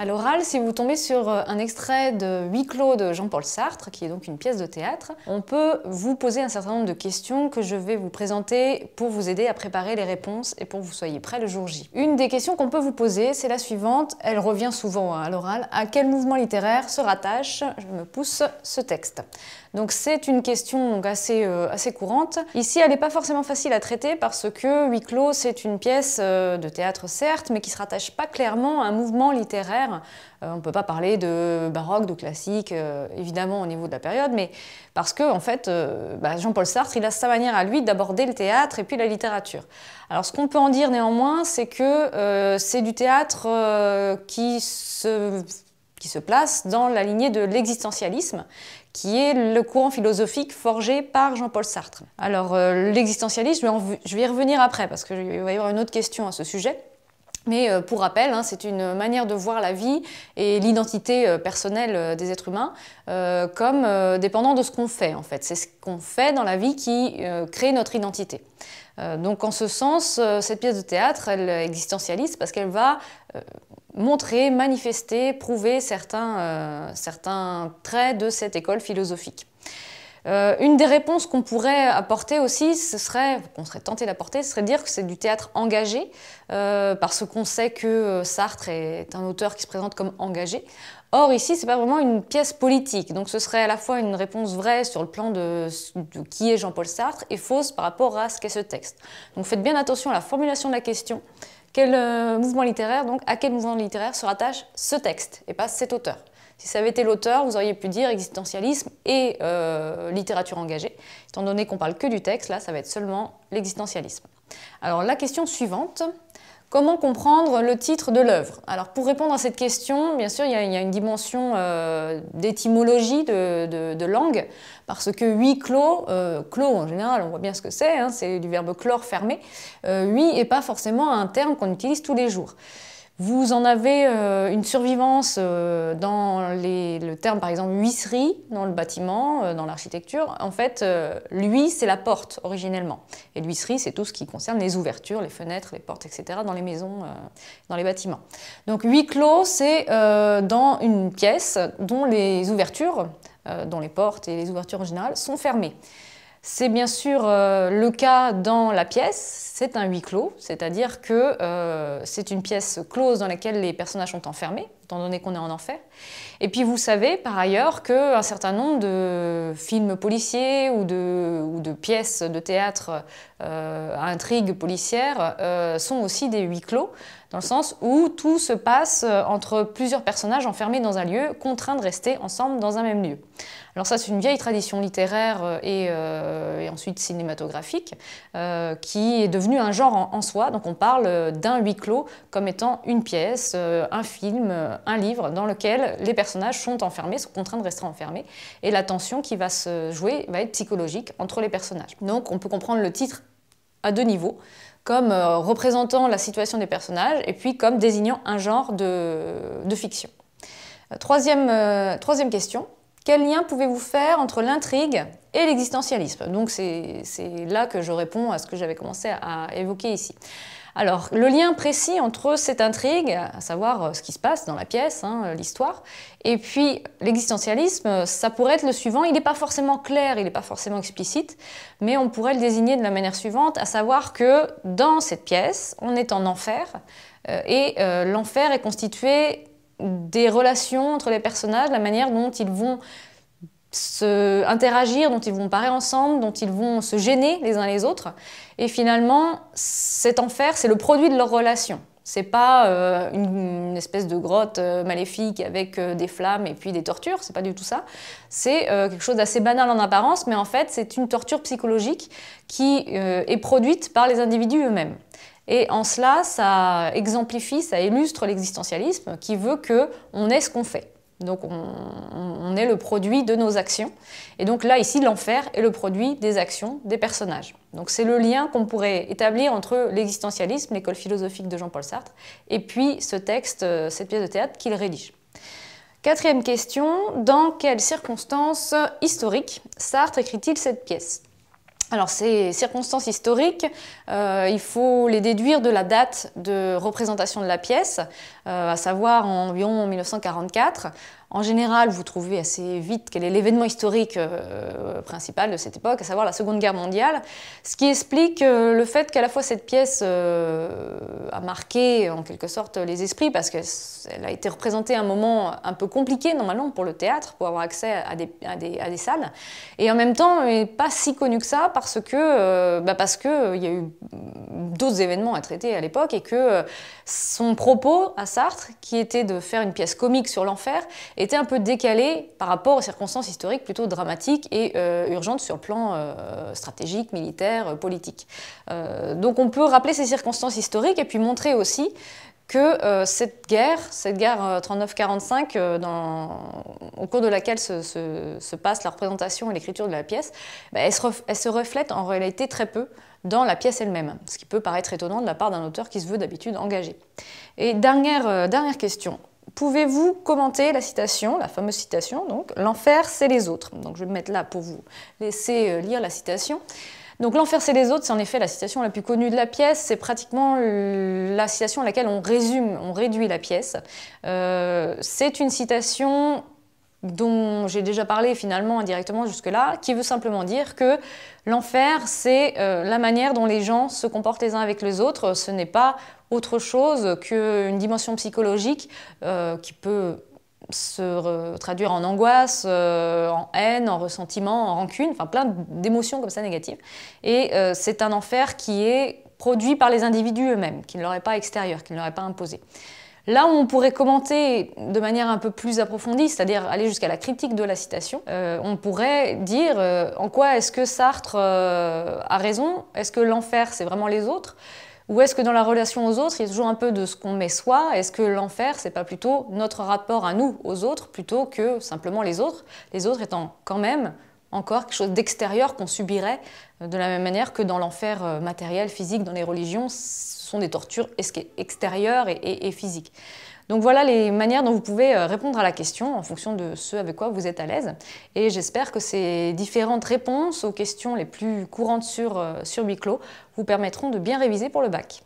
À l'oral, si vous tombez sur euh, un extrait de Huit clos de Jean-Paul Sartre, qui est donc une pièce de théâtre, on peut vous poser un certain nombre de questions que je vais vous présenter pour vous aider à préparer les réponses et pour que vous soyez prêts le jour J. Une des questions qu'on peut vous poser, c'est la suivante, elle revient souvent hein, à l'oral, à quel mouvement littéraire se rattache, je me pousse, ce texte Donc c'est une question assez, euh, assez courante. Ici, elle n'est pas forcément facile à traiter parce que Huit clos, c'est une pièce euh, de théâtre certes, mais qui ne se rattache pas clairement à un mouvement littéraire euh, on ne peut pas parler de baroque, de classique, euh, évidemment au niveau de la période, mais parce que en fait, euh, bah, Jean-Paul Sartre, il a sa manière à lui d'aborder le théâtre et puis la littérature. Alors ce qu'on peut en dire néanmoins, c'est que c'est du théâtre qui se place dans la lignée de l'existentialisme, qui est le courant philosophique forgé par Jean-Paul Sartre. Alors l'existentialisme, je vais y revenir après, parce qu'il va y avoir une autre question à ce sujet. Mais euh, pour rappel, hein, c'est une manière de voir la vie et l'identité euh, personnelle euh, des êtres humains comme dépendant de ce qu'on fait en fait. C'est ce qu'on fait dans la vie qui crée notre identité. donc en ce sens, cette pièce de théâtre, elle est existentialiste parce qu'elle va montrer, manifester, prouver certains traits de cette école philosophique. Euh, une des réponses qu'on pourrait apporter aussi, ce serait, qu'on serait tenté d'apporter, ce serait dire que c'est du théâtre engagé, euh, parce qu'on sait que euh, Sartre est un auteur qui se présente comme engagé. Or, ici, ce n'est pas vraiment une pièce politique. Donc, ce serait à la fois une réponse vraie sur le plan de, de qui est Jean-Paul Sartre et fausse par rapport à ce qu'est ce texte. Donc, faites bien attention à la formulation de la question quel euh, mouvement littéraire, donc à quel mouvement littéraire se rattache ce texte et pas cet auteur. Si ça avait été l'auteur, vous auriez pu dire existentialisme et euh, littérature engagée. Étant donné qu'on parle que du texte, là, ça va être seulement l'existentialisme. Alors la question suivante, Comment comprendre le titre de l'œuvre Alors pour répondre à cette question, bien sûr, il y a, une dimension euh, d'étymologie de, langue, parce que huit clos, euh, clos en général, on voit bien ce que c'est, hein, c'est du verbe clore fermé, huit euh, n'est pas forcément un terme qu'on utilise tous les jours. Vous en avez euh, une survivance euh, dans les, le terme, par exemple, huisserie, dans le bâtiment, euh, dans l'architecture. En fait, lui, c'est la porte, originellement. Et l'huisserie, c'est tout ce qui concerne les ouvertures, les fenêtres, les portes, etc., dans les maisons, dans les bâtiments. Donc, huis clos, c'est dans une pièce dont les ouvertures, dont les portes et les ouvertures en général, sont fermées. C'est bien sûr euh, le cas dans la pièce, c'est un huis clos, c'est-à-dire que euh, c'est une pièce close dans laquelle les personnages sont enfermés, étant donné qu'on est en enfer. Et puis vous savez par ailleurs qu'un certain nombre de films policiers ou de, pièces de théâtre euh, à intrigue policière sont aussi des huis clos, dans le sens où tout se passe entre plusieurs personnages enfermés dans un lieu, contraints de rester ensemble dans un même lieu. Alors ça, c'est une vieille tradition littéraire euh, euh, et, ensuite cinématographique euh, qui est devenue un genre en, soi. Donc on parle d'un huis clos comme étant une pièce, un film, un livre dans lequel les personnages sont enfermés, sont contraints de rester enfermés. Et la tension qui va se jouer va être psychologique entre les personnages. Donc on peut comprendre le titre à deux niveaux comme représentant la situation des personnages et puis comme désignant un genre de, fiction. troisième question, quel lien pouvez-vous faire entre l'intrigue et l'existentialisme Donc c'est là que je réponds à ce que j'avais commencé à évoquer ici. Alors, le lien précis entre cette intrigue, à savoir euh, ce qui se passe dans la pièce, hein, euh, l'histoire, et puis l'existentialisme, ça pourrait être le suivant. Il n'est pas forcément clair, il n'est pas forcément explicite, mais on pourrait le désigner de la manière suivante, à savoir que dans cette pièce, on est en enfer, euh, et l'enfer est constitué des relations entre les personnages, la manière dont ils vont se interagir, dont ils vont parler ensemble, dont ils vont se gêner les uns les autres. Et finalement, cet enfer, c'est le produit de leurs relations. C'est pas euh, une, espèce de grotte euh, maléfique avec euh, des flammes et puis des tortures, c'est pas du tout ça. C'est quelque chose d'assez banal en apparence, mais en fait, c'est une torture psychologique qui est produite par les individus eux-mêmes. Et en cela, ça exemplifie, ça illustre l'existentialisme qui veut que on est ce qu'on fait. Donc on, on, est le produit de nos actions. Et donc là, ici, l'enfer est le produit des actions des personnages. Donc c'est le lien qu'on pourrait établir entre l'existentialisme, l'école philosophique de Jean-Paul Sartre, et puis ce texte, euh, cette pièce de théâtre qu'il rédige. Quatrième question, dans quelles circonstances historiques Sartre écrit-il cette pièce alors ces circonstances historiques, euh, il faut les déduire de la date de représentation de la pièce, euh, à savoir environ 1944, en général, vous trouvez assez vite quel est l'événement historique euh, principal de cette époque, à savoir la Seconde Guerre mondiale, ce qui explique euh, le fait qu'à la fois cette pièce euh, a marqué en quelque sorte les esprits, parce qu'elle a été représentée à un moment un peu compliqué normalement pour le théâtre, pour avoir accès à des, salles, et en même temps, elle n'est pas si connue que ça, parce que bah, il y a eu d'autres événements à traiter à l'époque, et que son propos à Sartre, qui était de faire une pièce comique sur l'enfer, était un peu décalé par rapport aux circonstances historiques plutôt dramatiques et euh, urgentes sur le plan euh, stratégique, militaire, euh, politique. donc on peut rappeler ces circonstances historiques et puis montrer aussi que cette guerre, cette guerre 39-45, au cours de laquelle se, passe la représentation et l'écriture de la pièce, bah, elle, se reflète en réalité très peu dans la pièce elle-même, ce qui peut paraître étonnant de la part d'un auteur qui se veut d'habitude engagé. Et dernière question, Pouvez-vous commenter la citation, la fameuse citation, donc L'enfer, c'est les autres. Donc je vais me mettre là pour vous laisser euh, lire la citation. Donc l'enfer c'est les autres, c'est en effet la citation la plus connue de la pièce, c'est pratiquement la citation à laquelle on résume, on réduit la pièce. Euh, c'est une citation dont j'ai déjà parlé finalement indirectement jusque-là, qui veut simplement dire que l'enfer, c'est euh, la manière dont les gens se comportent les uns avec les autres, ce n'est pas autre chose qu'une dimension psychologique euh, qui peut se traduire en angoisse, euh, en haine, en ressentiment, en rancune, enfin plein d'émotions comme ça négatives. Et c'est un enfer qui est produit par les individus eux-mêmes, qui ne leur pas extérieur, qui ne leur pas imposé. Là où on pourrait commenter de manière un peu plus approfondie, c'est-à-dire aller jusqu'à la critique de la citation, euh, on pourrait dire euh, en quoi est-ce que Sartre euh, a raison Est-ce que l'enfer, c'est vraiment les autres ou est-ce que dans la relation aux autres, il y a toujours un peu de ce qu'on met soi Est-ce que l'enfer, c'est pas plutôt notre rapport à nous, aux autres, plutôt que simplement les autres Les autres étant quand même encore, quelque chose d'extérieur qu'on subirait euh, de la même manière que dans l'enfer euh, matériel, physique, dans les religions, ce sont des tortures extérieures et, physiques. Donc voilà les manières dont vous pouvez euh, répondre à la question en fonction de ce avec quoi vous êtes à l'aise. Et j'espère que ces différentes réponses aux questions les plus courantes sur, sur Biclo vous permettront de bien réviser pour le bac.